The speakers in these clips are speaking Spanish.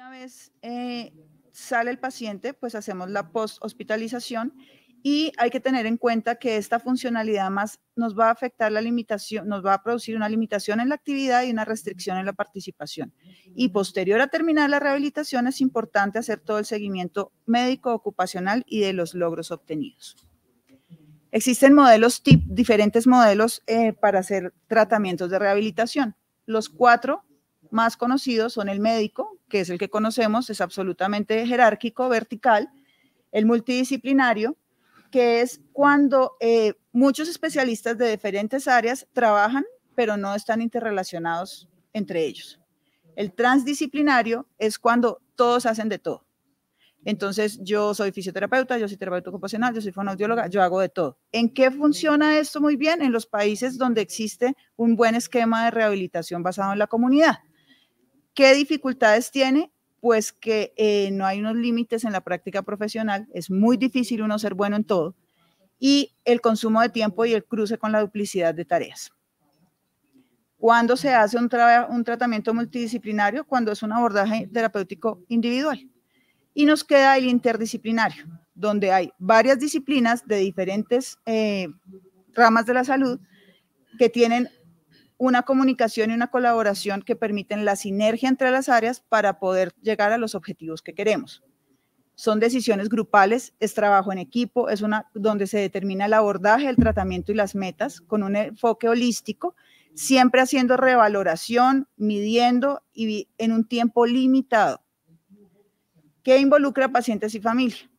Una vez eh, sale el paciente, pues hacemos la post-hospitalización y hay que tener en cuenta que esta funcionalidad más nos va a afectar la limitación, nos va a producir una limitación en la actividad y una restricción en la participación. Y posterior a terminar la rehabilitación es importante hacer todo el seguimiento médico ocupacional y de los logros obtenidos. Existen modelos, diferentes modelos eh, para hacer tratamientos de rehabilitación. Los cuatro más conocidos son el médico, que es el que conocemos, es absolutamente jerárquico, vertical, el multidisciplinario, que es cuando eh, muchos especialistas de diferentes áreas trabajan, pero no están interrelacionados entre ellos. El transdisciplinario es cuando todos hacen de todo. Entonces, yo soy fisioterapeuta, yo soy terapeuta ocupacional, yo soy fonoaudióloga, yo hago de todo. ¿En qué funciona esto muy bien? En los países donde existe un buen esquema de rehabilitación basado en la comunidad. ¿Qué dificultades tiene? Pues que eh, no hay unos límites en la práctica profesional, es muy difícil uno ser bueno en todo, y el consumo de tiempo y el cruce con la duplicidad de tareas. ¿Cuándo se hace un, un tratamiento multidisciplinario? Cuando es un abordaje terapéutico individual. Y nos queda el interdisciplinario, donde hay varias disciplinas de diferentes eh, ramas de la salud que tienen una comunicación y una colaboración que permiten la sinergia entre las áreas para poder llegar a los objetivos que queremos. Son decisiones grupales, es trabajo en equipo, es una donde se determina el abordaje, el tratamiento y las metas con un enfoque holístico, siempre haciendo revaloración, midiendo y en un tiempo limitado. ¿Qué involucra a pacientes y familia?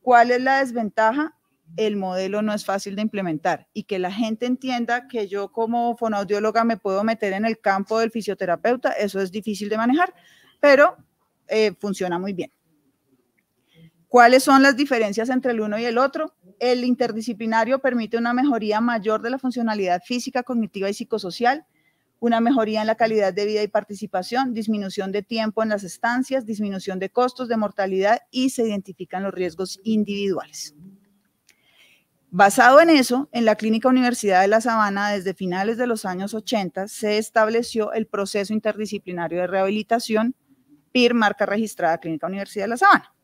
¿Cuál es la desventaja? el modelo no es fácil de implementar y que la gente entienda que yo como fonoaudióloga me puedo meter en el campo del fisioterapeuta, eso es difícil de manejar, pero eh, funciona muy bien. ¿Cuáles son las diferencias entre el uno y el otro? El interdisciplinario permite una mejoría mayor de la funcionalidad física, cognitiva y psicosocial, una mejoría en la calidad de vida y participación, disminución de tiempo en las estancias, disminución de costos de mortalidad y se identifican los riesgos individuales. Basado en eso, en la Clínica Universidad de La Sabana, desde finales de los años 80, se estableció el proceso interdisciplinario de rehabilitación, PIR, marca registrada Clínica Universidad de La Sabana.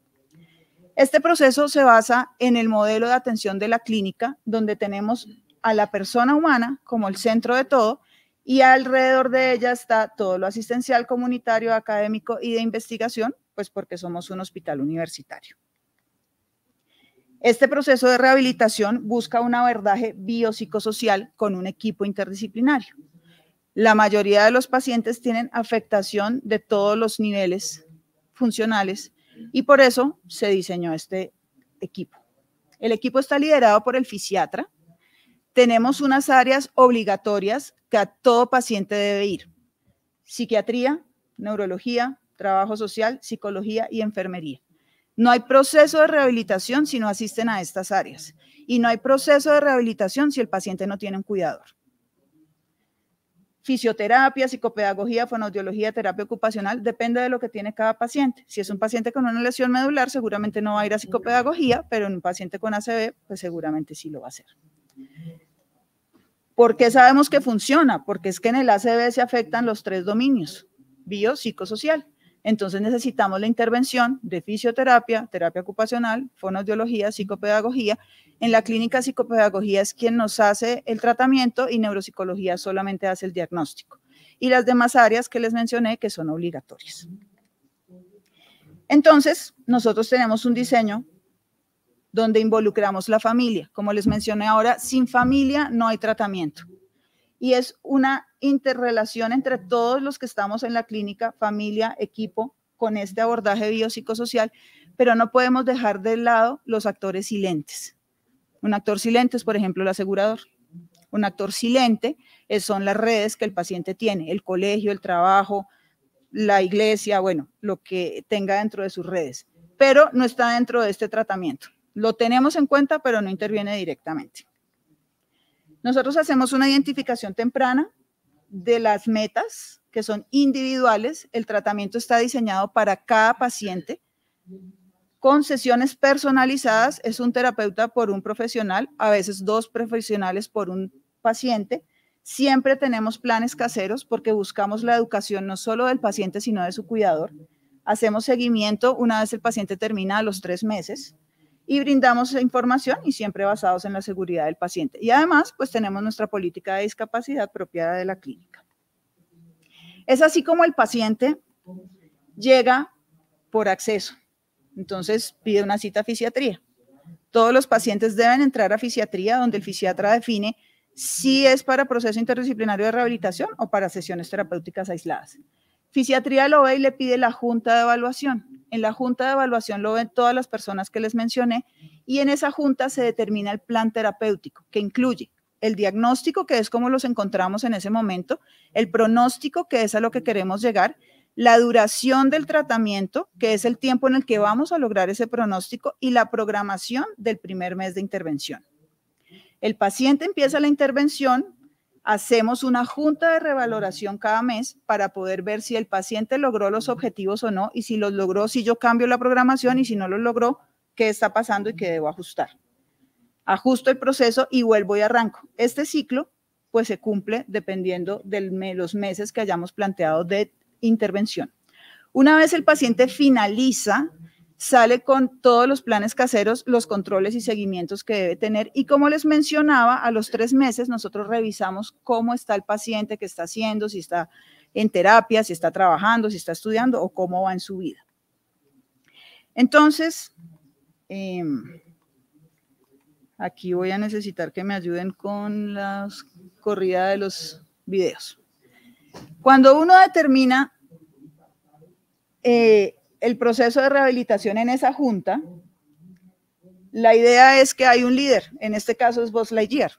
Este proceso se basa en el modelo de atención de la clínica, donde tenemos a la persona humana como el centro de todo y alrededor de ella está todo lo asistencial, comunitario, académico y de investigación, pues porque somos un hospital universitario. Este proceso de rehabilitación busca un abordaje biopsicosocial con un equipo interdisciplinario. La mayoría de los pacientes tienen afectación de todos los niveles funcionales y por eso se diseñó este equipo. El equipo está liderado por el fisiatra. Tenemos unas áreas obligatorias que a todo paciente debe ir. Psiquiatría, neurología, trabajo social, psicología y enfermería. No hay proceso de rehabilitación si no asisten a estas áreas y no hay proceso de rehabilitación si el paciente no tiene un cuidador. Fisioterapia, psicopedagogía, fonoaudiología, terapia ocupacional, depende de lo que tiene cada paciente. Si es un paciente con una lesión medular, seguramente no va a ir a psicopedagogía, pero en un paciente con ACB pues seguramente sí lo va a hacer. ¿Por qué sabemos que funciona? Porque es que en el ACB se afectan los tres dominios, bio, psicosocial. Entonces necesitamos la intervención de fisioterapia, terapia ocupacional, fonoaudiología, psicopedagogía. En la clínica psicopedagogía es quien nos hace el tratamiento y neuropsicología solamente hace el diagnóstico. Y las demás áreas que les mencioné que son obligatorias. Entonces, nosotros tenemos un diseño donde involucramos la familia. Como les mencioné ahora, sin familia no hay tratamiento y es una interrelación entre todos los que estamos en la clínica, familia, equipo, con este abordaje biopsicosocial, pero no podemos dejar de lado los actores silentes. Un actor silente es, por ejemplo, el asegurador. Un actor silente son las redes que el paciente tiene, el colegio, el trabajo, la iglesia, bueno, lo que tenga dentro de sus redes, pero no está dentro de este tratamiento. Lo tenemos en cuenta, pero no interviene directamente. Nosotros hacemos una identificación temprana de las metas que son individuales. El tratamiento está diseñado para cada paciente. Con sesiones personalizadas es un terapeuta por un profesional, a veces dos profesionales por un paciente. Siempre tenemos planes caseros porque buscamos la educación no solo del paciente, sino de su cuidador. Hacemos seguimiento una vez el paciente termina a los tres meses y brindamos información y siempre basados en la seguridad del paciente. Y además, pues tenemos nuestra política de discapacidad propia de la clínica. Es así como el paciente llega por acceso. Entonces pide una cita a fisiatría. Todos los pacientes deben entrar a fisiatría donde el fisiatra define si es para proceso interdisciplinario de rehabilitación o para sesiones terapéuticas aisladas. Fisiatría lo ve y le pide la junta de evaluación. En la junta de evaluación lo ven todas las personas que les mencioné y en esa junta se determina el plan terapéutico que incluye el diagnóstico, que es como los encontramos en ese momento, el pronóstico, que es a lo que queremos llegar, la duración del tratamiento, que es el tiempo en el que vamos a lograr ese pronóstico, y la programación del primer mes de intervención. El paciente empieza la intervención Hacemos una junta de revaloración cada mes para poder ver si el paciente logró los objetivos o no y si los logró, si yo cambio la programación y si no los logró, qué está pasando y qué debo ajustar. Ajusto el proceso y vuelvo y arranco. Este ciclo pues se cumple dependiendo de los meses que hayamos planteado de intervención. Una vez el paciente finaliza sale con todos los planes caseros, los controles y seguimientos que debe tener. Y como les mencionaba, a los tres meses nosotros revisamos cómo está el paciente que está haciendo, si está en terapia, si está trabajando, si está estudiando o cómo va en su vida. Entonces, em, aquí voy a necesitar que me ayuden con la corrida de los videos. Cuando uno determina... Eh, el proceso de rehabilitación en esa junta, la idea es que hay un líder, en este caso es vos Lightyear.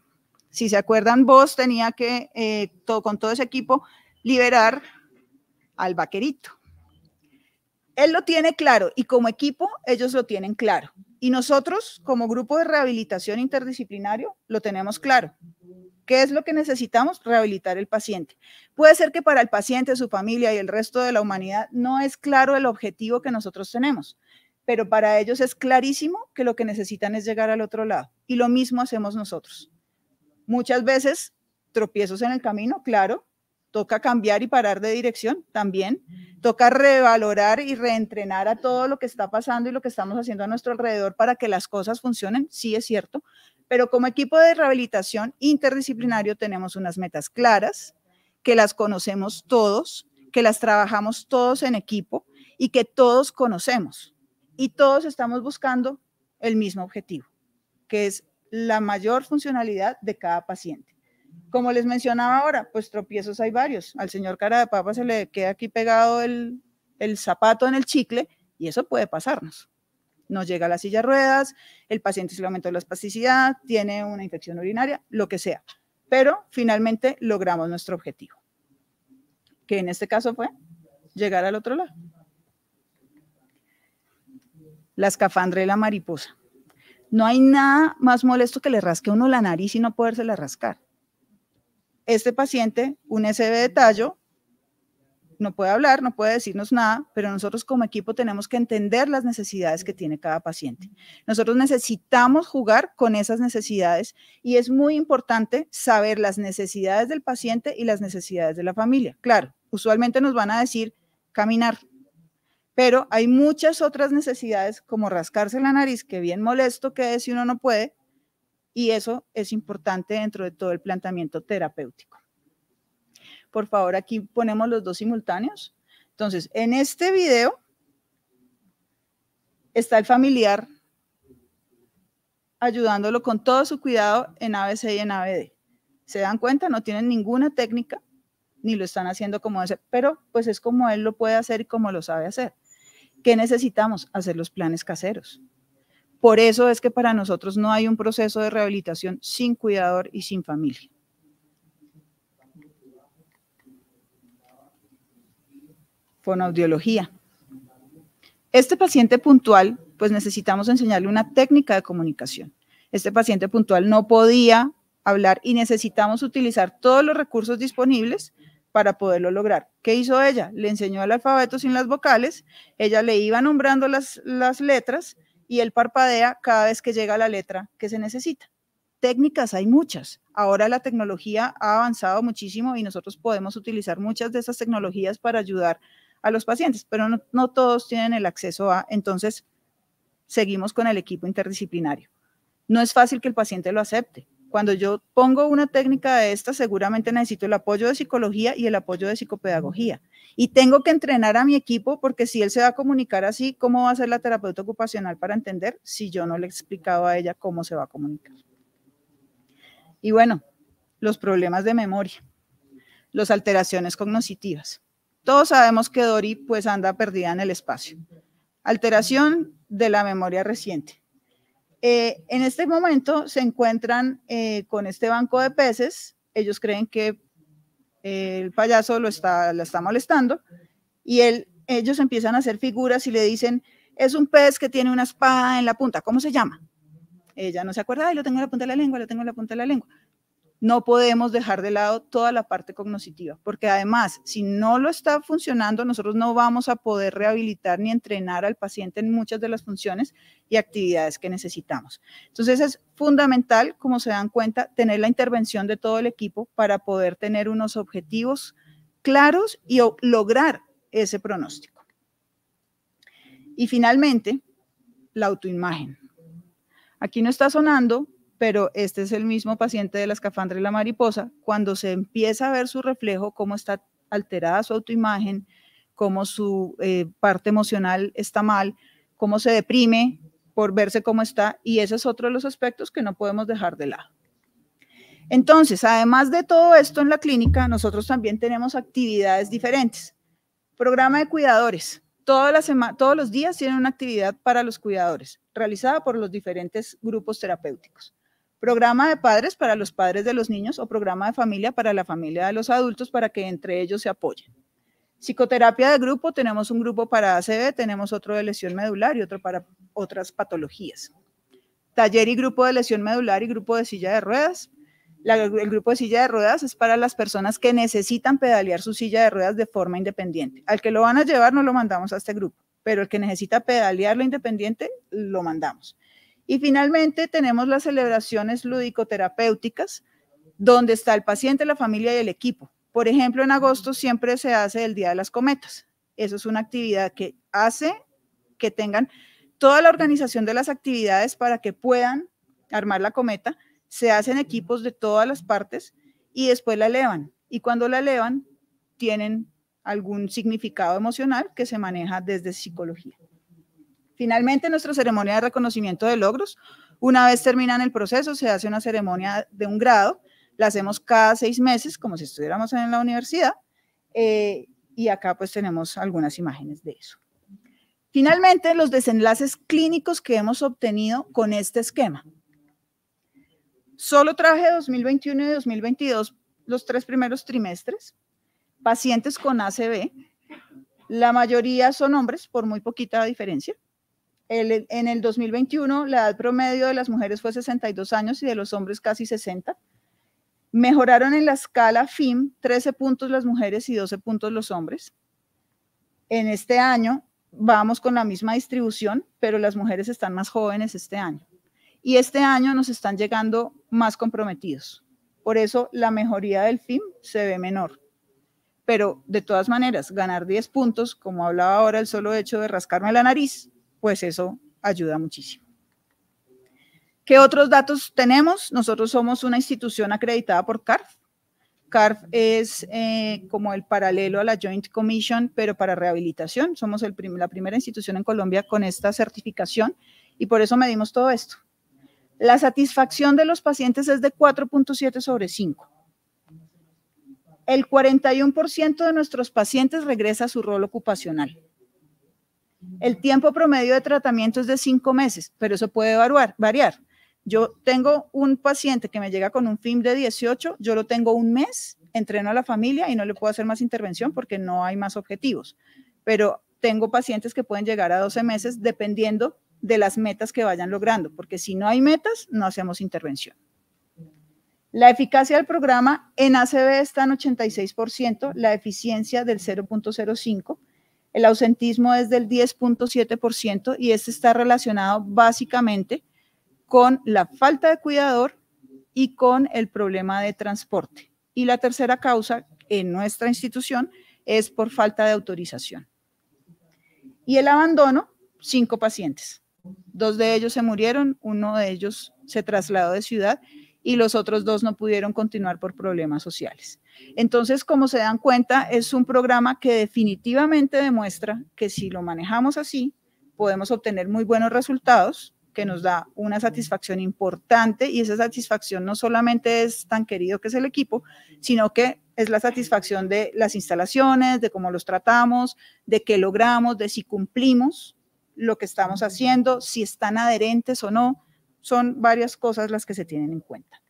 Si se acuerdan, vos tenía que, eh, con todo ese equipo, liberar al vaquerito. Él lo tiene claro y como equipo ellos lo tienen claro. Y nosotros, como grupo de rehabilitación interdisciplinario, lo tenemos claro. ¿Qué es lo que necesitamos? Rehabilitar el paciente. Puede ser que para el paciente, su familia y el resto de la humanidad no es claro el objetivo que nosotros tenemos, pero para ellos es clarísimo que lo que necesitan es llegar al otro lado. Y lo mismo hacemos nosotros. Muchas veces tropiezos en el camino, claro, toca cambiar y parar de dirección también, toca revalorar y reentrenar a todo lo que está pasando y lo que estamos haciendo a nuestro alrededor para que las cosas funcionen, sí es cierto, pero como equipo de rehabilitación interdisciplinario tenemos unas metas claras, que las conocemos todos, que las trabajamos todos en equipo y que todos conocemos. Y todos estamos buscando el mismo objetivo, que es la mayor funcionalidad de cada paciente. Como les mencionaba ahora, pues tropiezos hay varios. Al señor cara de papa se le queda aquí pegado el, el zapato en el chicle y eso puede pasarnos no llega a silla silla ruedas, el paciente se le aumentó la espasticidad, tiene una infección urinaria, lo que sea. Pero finalmente logramos nuestro objetivo, que en este caso fue llegar al otro lado. La escafandra y la mariposa. No hay nada más molesto que le rasque uno la nariz y no la rascar. Este paciente, un SB de tallo, no puede hablar, no puede decirnos nada, pero nosotros como equipo tenemos que entender las necesidades que tiene cada paciente. Nosotros necesitamos jugar con esas necesidades y es muy importante saber las necesidades del paciente y las necesidades de la familia. Claro, usualmente nos van a decir caminar, pero hay muchas otras necesidades como rascarse la nariz, que bien molesto que es si uno no puede, y eso es importante dentro de todo el planteamiento terapéutico. Por favor, aquí ponemos los dos simultáneos. Entonces, en este video está el familiar ayudándolo con todo su cuidado en ABC y en ABD. ¿Se dan cuenta? No tienen ninguna técnica, ni lo están haciendo como ese, pero pues es como él lo puede hacer y como lo sabe hacer. ¿Qué necesitamos? Hacer los planes caseros. Por eso es que para nosotros no hay un proceso de rehabilitación sin cuidador y sin familia. fonoaudiología. Este paciente puntual, pues necesitamos enseñarle una técnica de comunicación. Este paciente puntual no podía hablar y necesitamos utilizar todos los recursos disponibles para poderlo lograr. ¿Qué hizo ella? Le enseñó el alfabeto sin las vocales, ella le iba nombrando las, las letras y él parpadea cada vez que llega la letra que se necesita. Técnicas hay muchas. Ahora la tecnología ha avanzado muchísimo y nosotros podemos utilizar muchas de esas tecnologías para ayudar a los pacientes, pero no, todos tienen el acceso a, entonces seguimos con el equipo interdisciplinario. No es fácil que el paciente lo acepte. Cuando yo pongo una técnica de esta, seguramente necesito el apoyo de psicología y el apoyo de psicopedagogía. Y tengo que entrenar a mi equipo porque si él se va a comunicar así, ¿cómo va a ser la terapeuta ocupacional para entender si yo no le he explicado a ella cómo se va a comunicar? Y bueno, los problemas de memoria, las alteraciones cognitivas. Todos sabemos que Dory, pues anda perdida en el espacio. Alteración de la memoria reciente. Eh, en este momento se encuentran eh, con este banco de peces. Ellos creen que eh, el payaso lo está, la está molestando y él, ellos empiezan a hacer figuras y le dicen, es un pez que tiene una espada en la punta, ¿cómo se llama? Ella no se acuerda, Y lo tengo en la punta de la lengua, lo tengo en la punta de la lengua no podemos dejar de lado toda la parte cognitiva, porque además, si no lo está funcionando, nosotros no vamos a poder rehabilitar ni entrenar al paciente en muchas de las funciones y actividades que necesitamos. Entonces es fundamental, como se dan cuenta, tener la intervención de todo el equipo para poder tener unos objetivos claros y lograr ese pronóstico. Y finalmente, la autoimagen. Aquí no está sonando pero este es el mismo paciente de la escafandra y la mariposa, cuando se empieza a ver su reflejo, cómo está alterada su autoimagen, cómo su eh, parte emocional está mal, cómo se deprime por verse cómo está, y ese es otro de los aspectos que no podemos dejar de lado. Entonces, además de todo esto en la clínica, nosotros también tenemos actividades diferentes. Programa de cuidadores. todos los días tienen una actividad para los cuidadores, realizada por los diferentes grupos terapéuticos programa de padres para los padres de los niños o programa de familia para la familia de los adultos para que entre ellos se apoyen. Psicoterapia de grupo, tenemos un grupo para ACV, tenemos otro de lesión medular y otro para otras patologías. Taller y grupo de lesión medular y grupo de silla de ruedas. el grupo de silla de ruedas es para las personas que necesitan pedalear su silla de ruedas de forma independiente. Al que lo van a llevar no lo mandamos a este grupo, pero el que necesita pedalearlo independiente lo mandamos. Y finalmente tenemos las celebraciones lúdico-terapéuticas, donde está el paciente, la familia y el equipo. Por ejemplo, en agosto siempre se hace el Día de las Cometas. Eso es una actividad que hace que tengan toda la organización de las actividades para que puedan armar la cometa. Se hacen equipos de todas las partes y después la elevan. Y cuando la elevan, tienen algún significado emocional que se maneja desde psicología. Finalmente, nuestra ceremonia de reconocimiento de logros. Una vez terminan el proceso, se hace una ceremonia de un grado. La hacemos cada seis meses, como si estuviéramos en la universidad. Eh, y acá pues tenemos algunas imágenes de eso. Finalmente, los desenlaces clínicos que hemos obtenido con este esquema. Solo traje 2021 y 2022 los tres primeros trimestres, pacientes con ACB. la mayoría son hombres, por muy poquita diferencia en el 2021 la edad promedio de las mujeres fue 62 años y de los hombres casi 60. Mejoraron en la escala FIM 13 puntos las mujeres y 12 puntos los hombres. En este año vamos con la misma distribución, pero las mujeres están más jóvenes este año. Y este año nos están llegando más comprometidos. Por eso la mejoría del FIM se ve menor. Pero de todas maneras, ganar 10 puntos, como hablaba ahora, el solo hecho de rascarme la nariz, pues eso ayuda muchísimo. ¿Qué otros datos tenemos? Nosotros somos una institución acreditada por CARF. CARF es eh, como el paralelo a la Joint Commission, pero para rehabilitación. Somos la primera institución en Colombia con esta certificación y por eso medimos todo esto. La satisfacción de los pacientes es de 4.7 sobre 5. El 41% de nuestros pacientes regresa a su rol ocupacional. El tiempo promedio de tratamiento es de cinco meses, pero eso puede variar. variar. Yo tengo un paciente que me llega con un FIM de 18, yo lo tengo un mes, entreno a la familia y no le puedo hacer más intervención porque no hay más objetivos. Pero tengo pacientes que pueden llegar a 12 meses dependiendo de las metas que vayan logrando, porque si no hay metas, no hacemos intervención. La eficacia del programa en ACB está en 86%, la eficiencia del 0.05%. El ausentismo es del 10.7% y este está relacionado básicamente con la falta de cuidador y con el problema de transporte. Y la tercera causa en nuestra institución es por falta de autorización. Y el abandono, cinco pacientes. Dos de ellos se murieron, uno de ellos se trasladó de ciudad y los otros dos no pudieron continuar por problemas sociales. Entonces, como se dan cuenta, es un programa que definitivamente demuestra que si lo manejamos así, podemos obtener muy buenos resultados, que nos da una satisfacción importante y esa satisfacción no solamente es tan querido que es el equipo, sino que es la satisfacción de las instalaciones, de cómo los tratamos, de qué logramos, de si cumplimos lo que estamos haciendo, si están adherentes o no, son varias cosas las que se tienen en cuenta.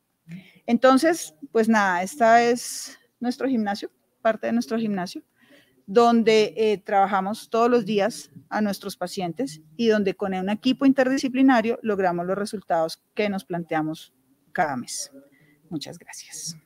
Entonces, pues nada, esta es nuestro gimnasio, parte de nuestro gimnasio, donde eh, trabajamos todos los días a nuestros pacientes y donde con un equipo interdisciplinario logramos los resultados que nos planteamos cada mes. Muchas gracias.